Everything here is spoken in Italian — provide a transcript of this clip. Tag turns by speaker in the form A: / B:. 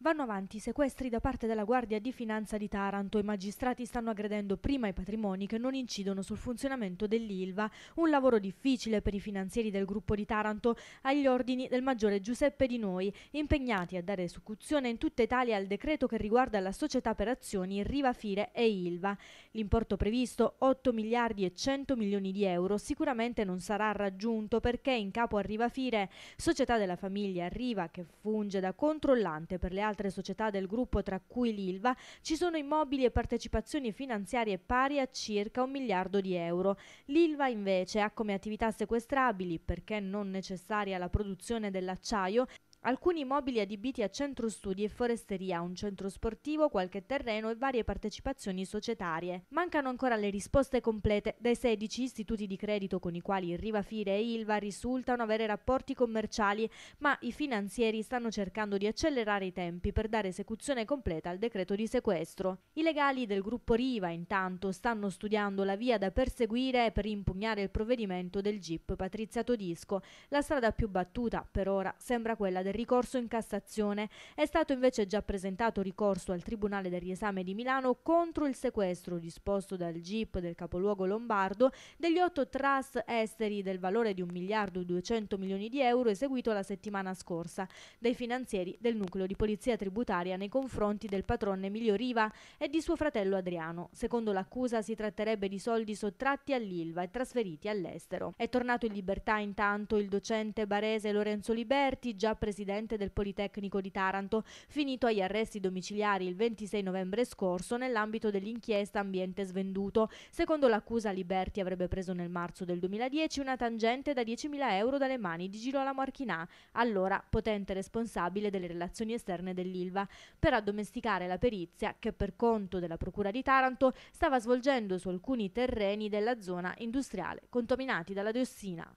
A: Vanno avanti i sequestri da parte della Guardia di Finanza di Taranto. I magistrati stanno aggredendo prima i patrimoni che non incidono sul funzionamento dell'ILVA. Un lavoro difficile per i finanzieri del gruppo di Taranto agli ordini del maggiore Giuseppe Di Noi, impegnati a dare esecuzione in tutta Italia al decreto che riguarda la società per azioni Rivafire e ILVA. L'importo previsto, 8 miliardi e 100 milioni di euro, sicuramente non sarà raggiunto perché in capo a Rivafire, società della famiglia Riva che funge da controllante per le altre altre società del gruppo, tra cui l'Ilva, ci sono immobili e partecipazioni finanziarie pari a circa un miliardo di euro. L'Ilva invece ha come attività sequestrabili, perché non necessaria la produzione dell'acciaio, Alcuni mobili adibiti a centro studi e foresteria, un centro sportivo, qualche terreno e varie partecipazioni societarie. Mancano ancora le risposte complete dai 16 istituti di credito con i quali Rivafire e Ilva risultano avere rapporti commerciali, ma i finanzieri stanno cercando di accelerare i tempi per dare esecuzione completa al decreto di sequestro. I legali del gruppo Riva intanto stanno studiando la via da perseguire per impugnare il provvedimento del GIP Patrizia Todisco. La strada più battuta per ora sembra quella del del ricorso in Cassazione. È stato invece già presentato ricorso al Tribunale del Riesame di Milano contro il sequestro disposto dal GIP del capoluogo lombardo degli otto trust esteri del valore di 1 miliardo e 200 milioni di euro eseguito la settimana scorsa dai finanzieri del nucleo di polizia tributaria nei confronti del patrone Emilio Riva e di suo fratello Adriano. Secondo l'accusa si tratterebbe di soldi sottratti all'Ilva e trasferiti all'estero. È tornato in libertà intanto il docente barese Lorenzo Liberti, già presidente presidente del Politecnico di Taranto, finito agli arresti domiciliari il 26 novembre scorso nell'ambito dell'inchiesta Ambiente Svenduto. Secondo l'accusa Liberti avrebbe preso nel marzo del 2010 una tangente da 10.000 euro dalle mani di Girolamo Archinà, allora potente responsabile delle relazioni esterne dell'Ilva, per addomesticare la perizia che per conto della Procura di Taranto stava svolgendo su alcuni terreni della zona industriale contaminati dalla diossina.